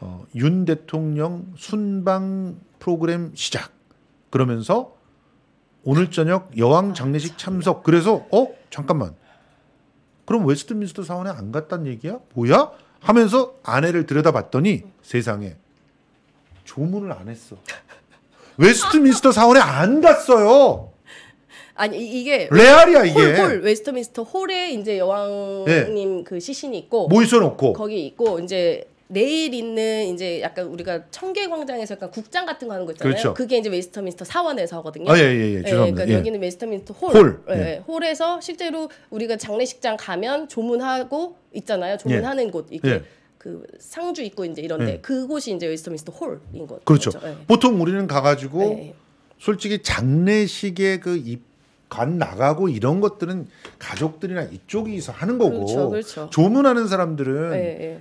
어, 윤 대통령 순방 프로그램 시작 그러면서 오늘 저녁 여왕 아, 장례식 참석 그래서 어 잠깐만 그럼 웨스트민스터 사원에 안 갔단 얘기야 뭐야 하면서 아내를 들여다봤더니 세상에 조문을 안 했어 웨스트민스터 사원에 안 갔어요. 아니 이게 레알이야 이게 홀, 홀, 웨스트민스터 홀에 이제 여왕님 네. 그 시신이 있고 모이셔 놓고 거기 있고 이제 내일 있는 이제 약간 우리가 청계광장에서 약간 국장 같은 거 하는 거 있잖아요. 그렇죠. 그게 이제 웨스터민스터 사원에서 하거든요. 아, 예, 예, 예. 예 죄송합니 그러니까 예. 여기는 웨스터민스터 홀. 홀. 예. 예. 홀에서 실제로 우리가 장례식장 가면 조문하고 있잖아요. 조문하는 예. 곳. 이렇게 예. 그 상주 있고 이제 이런데 그곳이 이제 웨스터민스터 홀인 거죠. 그렇죠. 그렇죠. 보통 우리는 가가지고 솔직히 장례식의 그 입, 관 나가고 이런 것들은 가족들이나 이쪽에서 하는 거고 그렇죠, 그렇죠. 조문하는 사람들은 네, 네.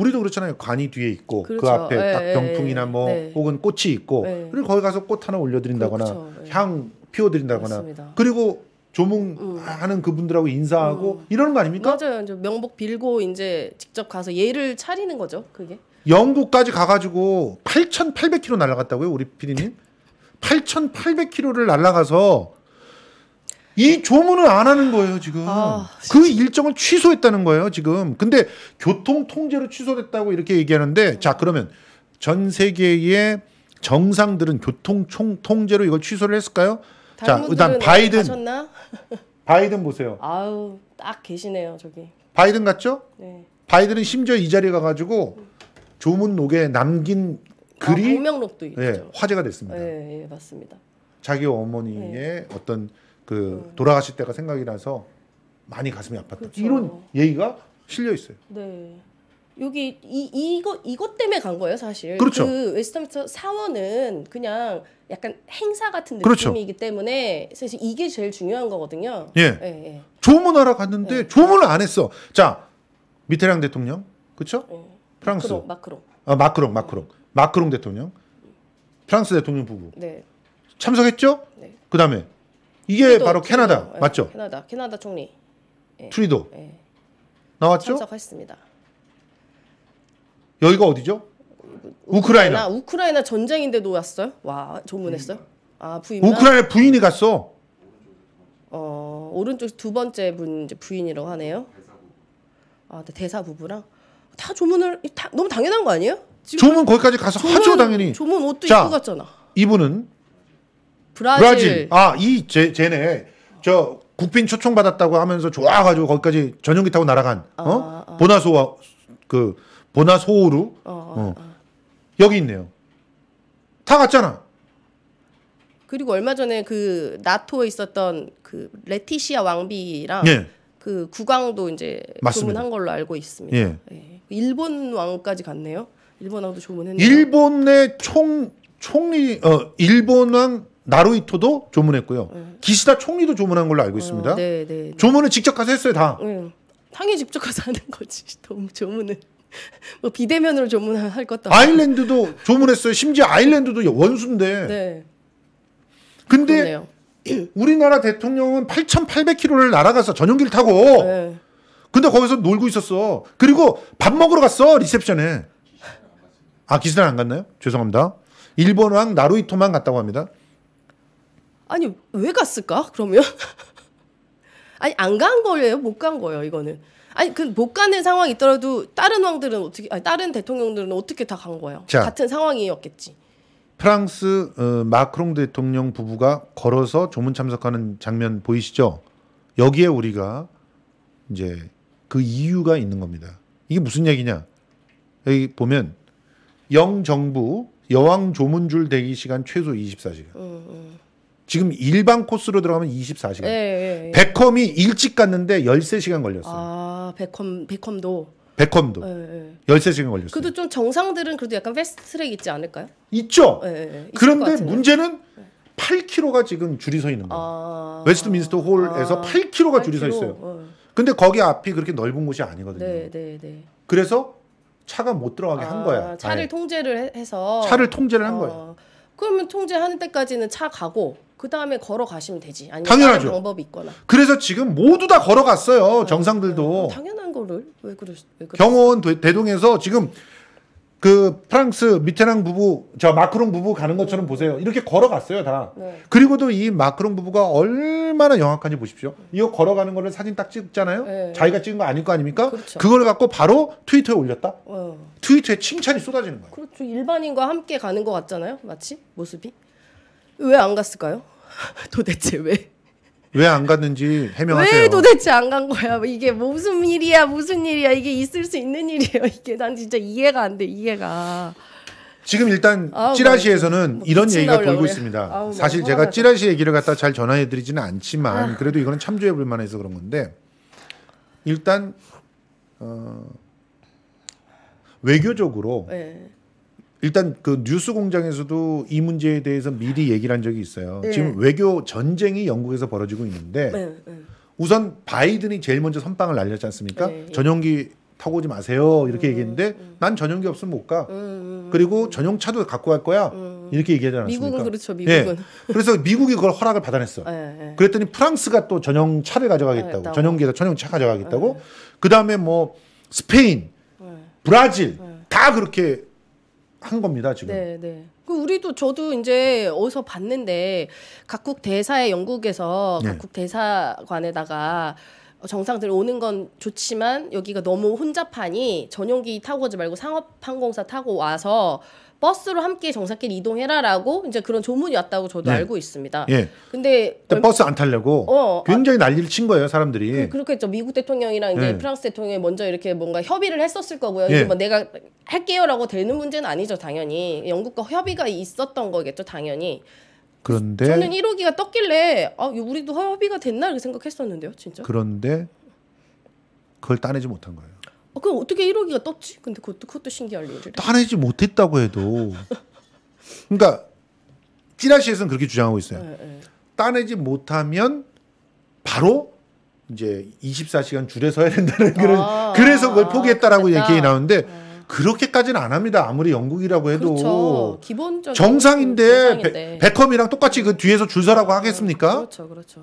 우리도 그렇잖아요. 관이 뒤에 있고 그 그렇죠. 그 앞에 네, 딱 예, 병풍이나 뭐 예. 네. 혹은 꽃이 있고 네. 그리고 거기 가서 꽃 하나 올려드린다거나 그렇죠. 향 피워드린다거나 맞습니다. 그리고 조문하는 음. 그분들하고 인사하고 음. 이러는 거 아닙니까? 맞아요. 이제 명복 빌고 이제 직접 가서 예를 차리는 거죠. 그게 영국까지 가가지고 8,800km 날아갔다고요, 우리 피디님? 8,800km를 날아가서 이 조문을 안 하는 거예요, 지금. 아, 그 일정을 취소했다는 거예요, 지금. 근데 교통 통제로 취소됐다고 이렇게 얘기하는데 자, 그러면 전 세계의 정상들은 교통 총 통제로 이걸 취소를 했을까요? 자, 일단 바이든 가셨나? 바이든 보세요. 아우, 딱 계시네요, 저기. 바이든 같죠 네. 바이든은 심지어 이 자리에 가 가지고 조문록에 남긴 아, 글이 아, 명록도 네, 예, 화제가 됐습니다. 네, 네 맞습니다. 자기 어머니의 네. 어떤 그 음. 돌아가실 때가 생각이 나서 많이 가슴이 아팠다. 그렇 이런 얘기가 실려 있어요. 네. 여기 이 이거 이것 때문에 간 거예요, 사실. 그렇죠. 그웨스트스터 사원은 그냥 약간 행사 같은 그렇죠. 느낌이기 때문에 사실 이게 제일 중요한 거거든요. 예. 예, 예. 조문하러 갔는데 예. 조문을 안 했어. 자, 미테랑 대통령, 그렇죠? 프랑스 마크롱. 아, 마크롱, 마크롱, 마크롱 대통령, 프랑스 대통령 부부. 네. 참석했죠? 네. 그다음에 이게 바로 캐나다 트리도, 예, 맞죠? 네, 캐나다 캐나다 총리 네. 트리도 네. 나왔죠? 참석했습니다. 여기가 어디죠? 우크라이나. 아, 우크라이나. 전쟁인데도 왔어요? 와 조문했어요? 음. 아 부인. 우크라이나 부인이 갔어. 어 오른쪽 두 번째 분 이제 부인이라고 하네요. 아 대사 부부랑 다 조문을 다 너무 당연한 거 아니에요? 조문 거기까지 가서 조문, 하죠 당연히. 조문 옷도 자, 입고 갔잖아. 이분은 브라질. 브라질. 아, 이 제, 쟤네. 저 국빈 초청 받았다고 하면서 좋아가지고 거기까지 전용기 타고 날아간 어? 어, 어. 어. 보나소와 그 보나소우루 어 어, 어, 어, 여기 있네요. 다 갔잖아. 그리고 얼마 전에 그 나토에 있었던 그 레티시아 왕비랑 예. 그 국왕도 이제 맞 조문한 걸로 알고 있습니다. 예. 예. 일본 왕까지 갔네요. 일본 왕도 조문했네요. 일본의 총 총리 어 일본 왕 나루이토도 조문했고요. 음. 기시다 총리도 조문한 걸로 알고 어, 있습니다. 어, 네, 네, 네. 조문을 직접 가서 했어요 다. 응. 당연히 직접 가서 하는 거지. 조문은 뭐 비대면으로 조문할 것도 아일랜드도 조문했어요. 심지어 아일랜드도 원수인데. 네. 근데 그러네요. 우리나라 대통령은 8,800km를 날아가서 전용기를 타고. 네. 근데 거기서 놀고 있었어. 그리고 밥 먹으러 갔어 리셉션에. 아기스는안 갔나요? 죄송합니다. 일본 왕 나루이토만 갔다고 합니다. 아니 왜 갔을까? 그러면 아니 안 간 거예요, 못 간 거예요 이거는. 아니 그 못 가는 상황이 있더라도 다른 왕들은 어떻게, 아니 다른 대통령들은 어떻게 다 간 거예요? 자. 같은 상황이었겠지. 프랑스 어, 마크롱 대통령 부부가 걸어서 조문 참석하는 장면 보이시죠? 여기에 우리가 이제 그 이유가 있는 겁니다. 이게 무슨 얘기냐? 여기 보면 영 정부 여왕 조문줄 대기 시간 최소 24시간. 음, 음. 지금 일반 코스로 들어가면 24시간. 예, 예, 베컴이 예. 일찍 갔는데 13시간 걸렸어요. 아, 베컴 베컴도 베컴도 예, 예. 13시간 걸렸어요. 그래도 좀 정상들은 그래도 약간 패스트트랙 있지 않을까요? 있죠. 예, 예, 예. 그런데 문제는 8km가 지금 줄이 서 있는 거예요. 아... 웨스트민스터 홀에서 아... 8km가 줄이 8km? 서 있어요. 어. 근데 거기 앞이 그렇게 넓은 곳이 아니거든요. 네, 네, 네. 그래서 차가 못 들어가게 아, 한 거야. 차를 아예. 통제를 해서 차를 통제를 한 어. 거예요. 그러면 통제하는 때까지는 차 가고 그 다음에 걸어가시면 되지. 아니면 당연하죠. 방법이 있거나. 그래서 지금 모두 다 걸어갔어요. 네, 정상들도. 네, 어, 당연한 거를 왜 그러 왜그원 대동에서 지금 그 프랑스 미테랑 부부 저 마크롱 부부 가는 것처럼 네. 보세요. 이렇게 걸어갔어요 다. 네. 그리고 또이 마크롱 부부가 얼마나 영악한지 보십시오. 이거 걸어가는 거를 사진 딱 찍잖아요. 네. 자기가 찍은 거 아닐 거 아닙니까? 그렇죠. 그걸 갖고 바로 트위터에 올렸다. 어. 트위터에 칭찬이 쏟아지는 거예요. 그렇죠. 일반인과 함께 가는 것 같잖아요. 마치 모습이. 왜안 갔을까요? 도대체 왜? 왜 안 갔는지 해명하세요. 왜 도대체 안 간 거야? 뭐 이게 무슨 일이야? 무슨 일이야? 이게 있을 수 있는 일이에 이게 난 진짜 이해가 안 돼. 이해가. 지금 일단 아, 뭐 찌라시에서는 뭐, 이런 얘기가 돌고 그래. 있습니다. 아우, 뭐 사실 제가 찌라시 얘기를 갖다 잘 전화해드리지는 않지만 아. 그래도 이거는 참조해 볼 만해서 그런 건데 일단 어, 외교적으로 네. 일단 그 뉴스 공장에서도 이 문제에 대해서 미리 얘기를 한 적이 있어요. 네. 지금 외교 전쟁이 영국에서 벌어지고 있는데 네, 네. 우선 바이든이 제일 먼저 선빵을 날렸지 않습니까? 네, 예. 전용기 타고 오지 마세요 이렇게 음, 얘기했는데 음. 난 전용기 없으면 못 가. 음, 음, 음. 그리고 전용차도 갖고 갈 거야 음. 이렇게 얘기하지 않았습니까? 미국은 그렇죠. 예. 미국은. 그래서 미국이 그걸 허락을 받아냈어. 예, 그랬더니 프랑스가 또 전용차를 가져가겠다고 전용기에다 전용차 가져가겠다고 그 다음에 뭐 스페인, 브라질 다 그렇게 한 겁니다 지금. 네, 네. 그 우리도 저도 이제 어서 봤는데 각국 대사의 영국에서 네. 각국 대사관에다가 어, 정상들 오는 건 좋지만 여기가 너무 혼잡하니 전용기 타고 오지 말고 상업항공사 타고 와서 버스로 함께 정상길 이동해라라고 이제 그런 조문이 왔다고 저도 네. 알고 있습니다. 예. 근데 버스 안 타려고 어, 아, 굉장히 아, 난리를 친 거예요, 사람들이. 그, 렇겠죠 미국 대통령이랑 이제 예. 프랑스 대통령이 먼저 이렇게 뭔가 협의를 했었을 거고요. 예. 뭐 내가 할게요라고 되는 문제는 아니죠, 당연히. 영국과 협의가 있었던 거겠죠, 당연히. 그런데 저는 1호기가 떴길래 아, 우리도 협의가 됐나 이렇게 생각했었는데요, 진짜. 그런데 그걸 따내지 못한 거예요. 아, 그럼 어떻게 1호기가 떴지? 근데 그것도 그것도 신기할 일이 따내지 못했다고 해도 그러니까 찌라시에서는 그렇게 주장하고 있어요. 네, 네. 따내지 못하면 바로 이제 24시간 줄에 서야 된다는 그런 아, 그래서 그걸 아, 포기했다라고 얘기 나오는데. 네. 그렇게까지는 안 합니다. 아무리 영국이라고 해도 그렇죠. 기본적인 정상인데, 그 정 컴이랑 똑같이 그 뒤에서 줄 서라고 네, 하겠습니까? 그렇죠, 그렇죠.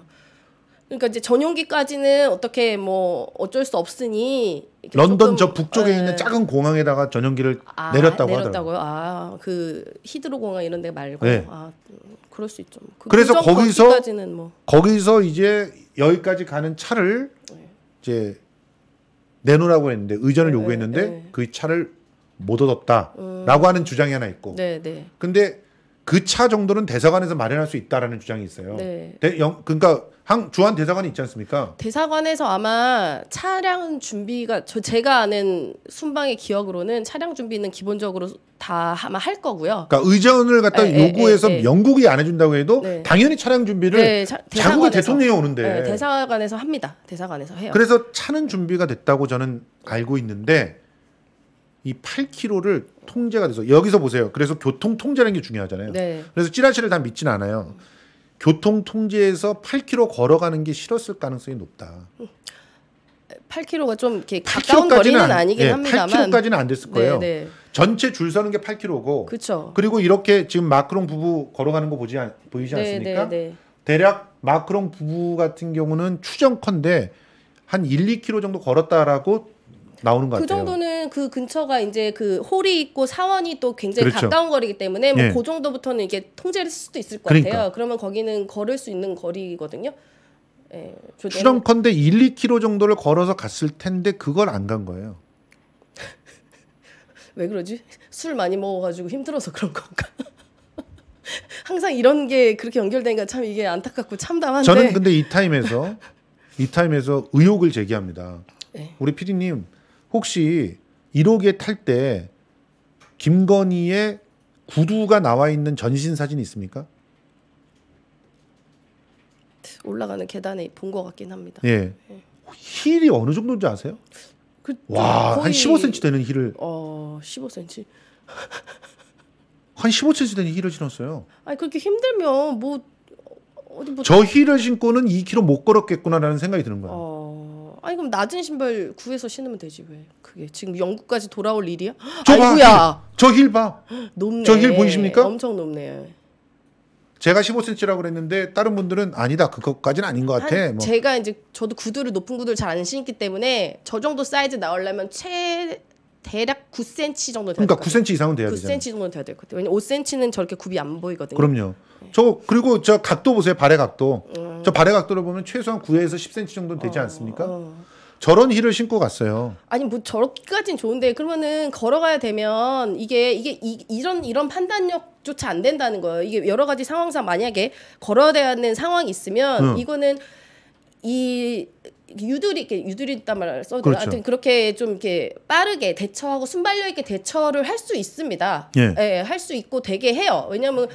그러니까 이제 전용기까지는 어떻게 뭐 어쩔 수 없으니 런던 조금, 저 북쪽에 에. 네. 있는 작은 공항에다가 전용기를 아, 내렸다고 내렸다고요? 하더라고요. 아, 아그 히드로 공항 이런 데 말고 네. 아 그럴 수 있죠. 그 그래서 거기서 뭐. 거기서 이제 여기까지 가는 차를 네. 이제 내놓으라고 했는데 의전을 네, 요구했는데 네. 그 차를 못 얻었다라고 음. 하는 주장이 하나 있고 네, 네. 근데 그 차 정도는 대사관에서 마련할 수 있다라는 주장이 있어요. 네. 대, 영, 그러니까 한 주한 대사관이 있지 않습니까? 대사관에서 아마 차량 준비가 저 제가 아는 순방의 기억으로는 차량 준비는 기본적으로 다 아마 할 거고요. 그러니까 의전을 갖다 에, 예, 예, 요구해서 에, 예, 에, 영국이 안 해준다고 해도 네. 당연히 차량 준비를 네, 자, 국의 대통령이 오는데 네, 대사관에서 합니다. 대사관에서 해요. 그래서 차는 준비가 됐다고 저는 알고 있는데 이 8km를 통제가 돼서 여기서 보세요. 그래서 교통 통제라는 게 중요하잖아요. 네. 그래서 찌라시를 다 믿진 않아요. 교통 통제에서 8km 걸어가는 게 싫었을 가능성이 높다. 8km가 좀 이렇게 가까운 거리는 안, 아니긴 예, 합니다만 8km까지는 안 됐을 네, 거예요. 네, 네. 전체 줄 서는 게 8km고 그쵸. 그리고 이렇게 지금 마크롱 부부 걸어가는 거 보지 보이지 네, 않습니까? 네, 대략 마크롱 부부 같은 경우는 추정컨대 한 1, 2km 정도 걸었다라고 나오는 것그 같아요. 정도는 그 근처가 이제 그 홀이 있고 사원이 또 굉장히 그렇죠. 가까운 거리기 때문에 뭐그 예. 정도부터는 이게 통제를 쓸 수도 있을 것 그러니까. 같아요. 그러면 거기는 걸을 수 있는 거리거든요. 예, 수정컨대 1, 2km 정도를 걸어서 갔을 텐데 그걸 안 간 거예요. 왜 그러지? 술 많이 먹어가지고 힘들어서 그런 건가? 항상 이런 게 그렇게 연결되니까 참 이게 안타깝고 참담한데. 저는 근데 이 타임에서 이 타임에서 의혹을 제기합니다. 네. 우리 피디님 혹시 1호기에 탈 때 김건희의 구두가 나와 있는 전신 사진이 있습니까? 올라가는 계단에 본 것 같긴 합니다. 예. 예. 힐이 어느 정도인지 아세요? 그, 와, 한 15cm 되는 힐을. 어, 15cm. 한 15cm 되는 힐을 신었어요. 아니 그렇게 힘들면 뭐 어디 뭐... 저 힐을 신고는 2km 못 걸었겠구나라는 생각이 드는 거예요. 어... 아니 그럼 낮은 신발 구해서 신으면 되지 왜 그게 지금 영국까지 돌아올 일이야? 저 아이고야 저 힐 봐. 높네. 저힐 보이십니까? 엄청 높네. 제가 15cm라고 그랬는데 다른 분들은 아니다 그것까지는 아닌 것 같아. 뭐. 제가 이제 저도 구두를 높은 구두를 잘 안 신기 때문에 저 정도 사이즈 나오려면 최 대략 9cm 정도 돼야 그러니까 9cm 이상은 돼야 되죠. 9cm 정도 는 돼야 될 것 같아요. 왜냐면 5cm는 저렇게 굽이 안 보이거든요. 그럼요. 네. 저 그리고 저 각도 보세요. 발의 각도. 음. 저 발의 각도를 보면 최소한 9에서 10cm 정도는 되지 어, 않습니까? 어. 저런 힐을 신고 갔어요. 아니 뭐 저렇게까지는 좋은데 그러면은 걸어가야 되면 이게 이게 이, 이런 이런 판단력조차 안 된다는 거예요. 이게 여러 가지 상황상 만약에 걸어야 되는 상황이 있으면 음. 이거는 이 유두리 이렇게 유두리 있단 말을 써도 그렇죠. 하여튼 그렇게 좀 이렇게 빠르게 대처하고 순발력 있게 대처를 할 수 있습니다. 예, 예 할수 있고 되게 해요. 왜냐하면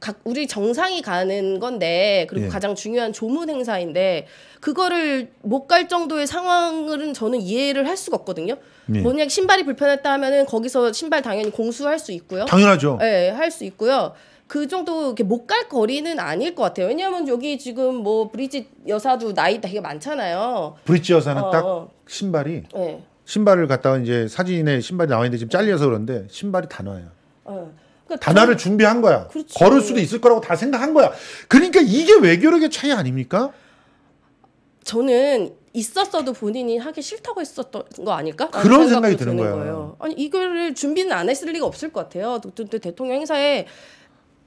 각 우리 정상이 가는 건데 그리고 예. 가장 중요한 조문 행사인데 그거를 못 갈 정도의 상황은 저는 이해를 할 수가 없거든요. 예. 만약 신발이 불편했다 하면은 거기서 신발 당연히 공수할 수 있고요. 당연하죠. 예, 할 수 있고요. 그 정도 이렇게 못 갈 거리는 아닐 것 같아요. 왜냐하면 여기 지금 뭐 브릿지 여사도 나이 되게 많잖아요. 브릿지 여사는 어, 딱 어. 신발이 예. 신발을 갖다가 이제 사진에 신발이 나와 있는데 지금 잘려서 그런데 신발이 다 나와요. 어. 그러니까 단어를 준비한 거야. 그렇죠. 걸을 수도 있을 거라고 다 생각한 거야. 그러니까 이게 외교력의 차이 아닙니까? 저는 있었어도 본인이 하기 싫다고 했었던 거 아닐까? 그런 생각이 드는 거예요. 거예요. 아니 이거를 준비는 안 했을 리가 없을 것 같아요. 대통령 행사에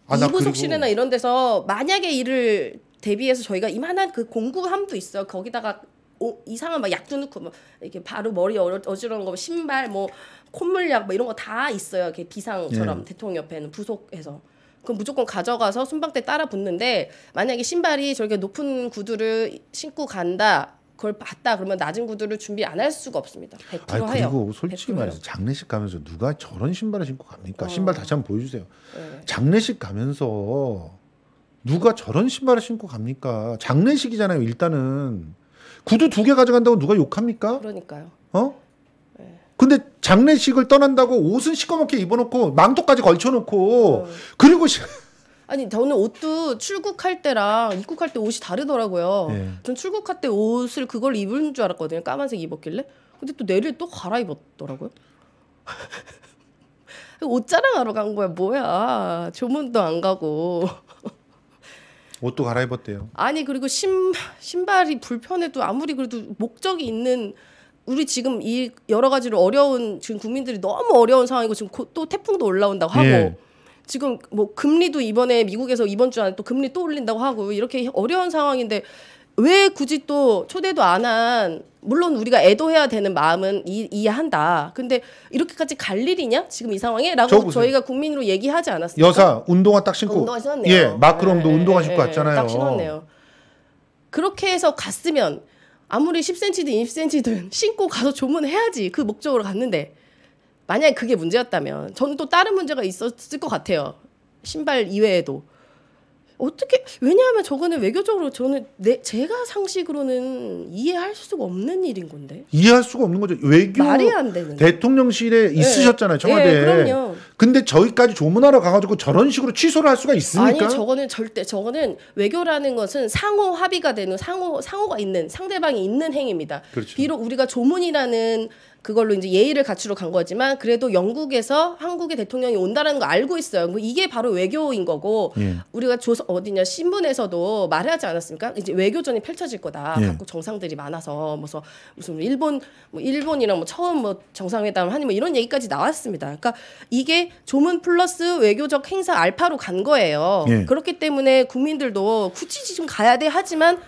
아, 이부속실이나 이런 데서 만약에 이를 대비해서 저희가 이만한 그 공구함도 있어. 거기다가 오, 이상한 막 약도 넣고 막 뭐 이렇게 바로 머리 어지러운 거 뭐 신발 뭐 콧물약 뭐 이런 거 다 있어요. 이렇게 비상처럼 네. 대통령 옆에는 부속해서 그럼 무조건 가져가서 순방 때 따라 붙는데 만약에 신발이 저렇게 높은 구두를 신고 간다. 그걸 봤다 그러면 낮은 구두를 준비 안 할 수가 없습니다. 100% 아니, 그리고 솔직히 100%. 말해서 장례식 가면서 누가 저런 신발을 신고 갑니까? 어. 신발 다시 한번 보여주세요. 네. 장례식 가면서 누가 저런 신발을 신고 갑니까? 장례식이잖아요. 일단은 구두 두 개 가져간다고 누가 욕합니까? 그러니까요. 어? 네. 근데 장례식을 떠난다고 옷은 시꺼멓게 입어놓고 망토까지 걸쳐놓고 음. 그리고 아니 저는 옷도 출국할 때랑 입국할 때 옷이 다르더라고요. 네. 전 출국할 때 옷을 그걸 입은 줄 알았거든요. 까만색 입었길래. 근데 또 내릴 또 갈아입었더라고요. 옷 자랑하러 간 거야 뭐야 조문도 안 가고 옷도 갈아입었대요. 아니 그리고 신 신발이 불편해도 아무리 그래도 목적이 있는 우리 지금 이 여러 가지로 어려운 지금 국민들이 너무 어려운 상황이고 지금 고, 또 태풍도 올라온다고 하고 예. 지금 뭐 금리도 이번에 미국에서 이번 주 안에 또 금리 또 올린다고 하고 이렇게 어려운 상황인데 왜 굳이 또 초대도 안 한 물론 우리가 애도해야 되는 마음은 이, 이해한다. 근데 이렇게까지 갈 일이냐 지금 이 상황에라고 저희가 국민으로 얘기하지 않았습니까? 여사 운동화 딱 신고 운동화 신네요예 마크롱도 예, 운동화 신고 예, 왔잖아요. 딱 신었네요. 그렇게 해서 갔으면 아무리 10cm든 20cm든 신고 가서 조문해야지 그 목적으로 갔는데 만약에 그게 문제였다면 저는 또 다른 문제가 있었을 것 같아요. 신발 이외에도. 어떻게 왜냐하면 저거는 외교적으로 저는 내 제가 상식으로는 이해할 수가 없는 일인 건데 이해할 수가 없는 거죠 외교 말이 안 되는 대통령실에 예. 있으셨잖아요 네. 청와대 네, 그럼요. 근데 저희까지 조문하러 가가지고 저런 식으로 취소를 할 수가 있습니까? 아니 저거는 절대 저거는 외교라는 것은 상호 합의가 되는 상호 상호가 있는 상대방이 있는 행위입니다. 그렇죠. 비록 우리가 조문이라는 그걸로 이제 예의를 갖추러 간 거지만 그래도 영국에서 한국의 대통령이 온다라는 거 알고 있어요. 뭐 이게 바로 외교인 거고 예. 우리가 조선 어디냐 신문에서도 말하지 않았습니까? 이제 외교전이 펼쳐질 거다. 예. 각국 정상들이 많아서 무슨 뭐 무슨 일본 뭐 일본이랑 뭐 처음 뭐 정상회담 하니 뭐 이런 얘기까지 나왔습니다. 그러니까 이게 조문 플러스 외교적 행사 알파로 간 거예요. 예. 그렇기 때문에 국민들도 굳이 지금 가야 돼 하지만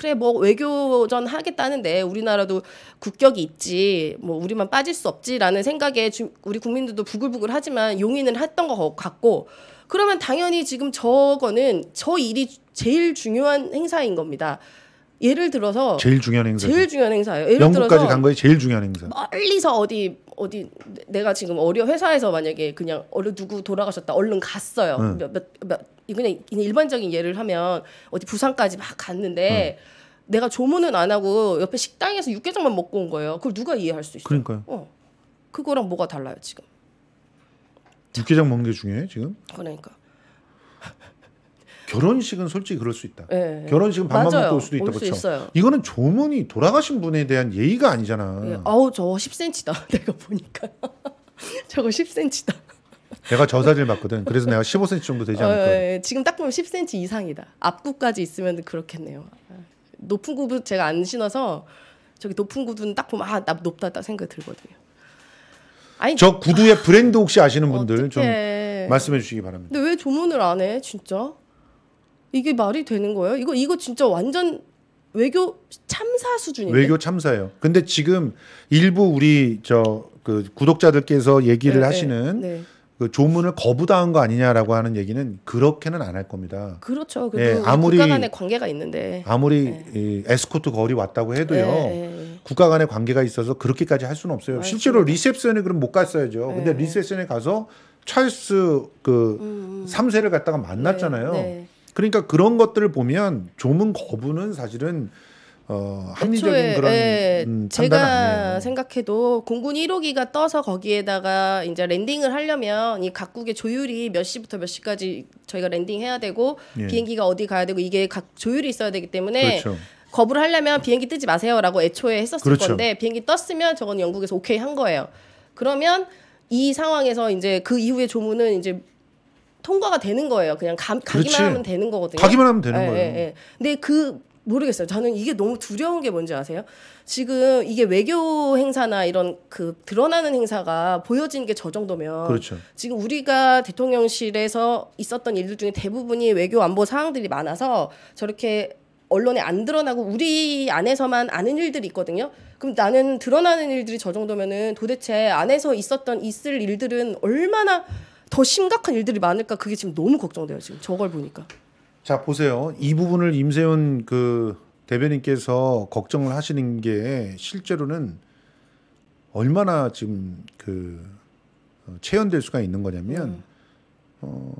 그래 뭐 외교전 하겠다는데 우리나라도 국격이 있지 뭐 우리만 빠질 수 없지라는 생각에 우리 국민들도 부글부글 하지만 용인을 했던 것 같고 그러면 당연히 지금 저거는 저 일이 제일 중요한 행사인 겁니다. 예를 들어서 제일 중요한 행사 제일 중요한 행사예요. 예를 영국까지 들어서 간 거에 제일 중요한 행사. 멀리서 어디 어디 내가 지금 어려 회사에서 만약에 그냥 어느 누구 돌아가셨다 얼른 갔어요. 응. 몇, 몇, 몇 그냥 일반적인 예를 하면 어디 부산까지 막 갔는데 음. 내가 조문은 안 하고 옆에 식당에서 육개장만 먹고 온 거예요. 그걸 누가 이해할 수있어 그러니까요. 어. 그거랑 뭐가 달라요 지금? 육개장 먹는 게 중요해 지금? 그러니까. 결혼식은 솔직히 그럴 수 있다. 네, 결혼식은 밥만 맞아요. 먹고 올 수도 있다. 그렇죠. 있어요. 이거는 조문이 돌아가신 분에 대한 예의가 아니잖아. 네. 아우 저 10cm다. 내가 보니까 저거 10cm다. 제가 저사질 맞거든. 그래서 내가 15cm 정도 되지 않을까. 어, 어 예, 지금 딱 보면 10cm 이상이다. 앞구까지 있으면 그렇겠네요. 예. 높은 구두 제가 안 신어서 저기 높은 구두는 딱 보면 아나 높다 딱 생각 들거든요. 아니 저 구두의 아, 브랜드 혹시 아시는 분들 어떡해. 좀 말씀해 주시기 바랍니다. 근데 왜 조문을 안 해? 진짜 이게 말이 되는 거예요? 이거 이거 진짜 완전 외교 참사 수준이에요. 외교 참사예요. 근데 지금 일부 우리 저 그 구독자들께서 얘기를 네, 네 하시는. 네, 네. 그 조문을 거부당한 거 아니냐라고 하는 얘기는 그렇게는 안 할 겁니다. 그렇죠. 예, 아무리 국가 간의 관계가 있는데 아무리 네. 에스코트 거리 왔다고 해도요. 네. 예, 예, 국가 간의 관계가 있어서 그렇게까지 할 수는 없어요. 맞습니다. 실제로 리셉션에 그럼 못 갔어야죠. 네. 근데 리셉션에 가서 찰스 그 음, 음. 삼세를 음, 다가 만났잖아요. 네, 네. 그러니까 그런 것들을 보면 조문 거부는 사실은 어, 합리적인 그런 예, 음, 제가 아니에요. 생각해도 공군 1호기가 떠서 거기에다가 이제 랜딩을 하려면 이 각국의 조율이 몇 시부터 몇 시까지 저희가 랜딩해야 되고 예. 비행기가 어디 가야 되고 이게 각 조율이 있어야 되기 때문에 그렇죠. 거부를 하려면 비행기 뜨지 마세요라고 애초에 했었을 그렇죠. 건데 비행기 떴으면 저건 영국에서 오케이 한 거예요. 그러면 이 상황에서 이제 그이후에 조문은 이제 통과가 되는 거예요. 그냥 가, 기만 하면 되는 거거든요. 가기만 하면 되는 예, 거예요. 예, 예. 근데 그 모르겠어요. 저는 이게 너무 두려운 게 뭔지 아세요? 지금 이게 외교 행사나 이런 그 드러나는 행사가 보여진 게 저 정도면 그렇죠. 지금 우리가 대통령실에서 있었던 일들 중에 대부분이 외교 안보 사항들이 많아서 저렇게 언론에 안 드러나고 우리 안에서만 아는 일들이 있거든요. 그럼 나는 드러나는 일들이 저 정도면은 도대체 안에서 있었던 있을 일들은 얼마나 더 심각한 일들이 많을까 그게 지금 너무 걱정돼요. 지금 저걸 보니까. 자 보세요. 이 부분을 임세훈 그 대변인께서 걱정을 하시는 게 실제로는 얼마나 지금 그 어, 체현될 수가 있는 거냐면 음. 어,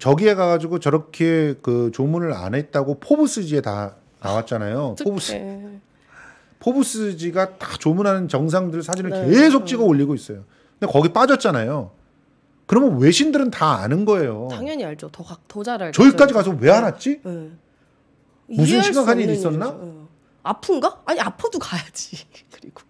저기에 가가지고 저렇게 그 조문을 안 했다고 포브스지에 다 나왔잖아요. 어 포브스 네. 포브스지가 다 조문하는 정상들 사진을 네. 계속 찍어 올리고 있어요. 근데 거기 빠졌잖아요. 그러면 외신들은 다 아는 거예요. 당연히 알죠. 더더잘 알죠. 저기까지 가서 왜 알았지? 네. 네. 무슨 심각한 일이 있었나? 네. 아픈가? 아니 아파도 가야지. 그리고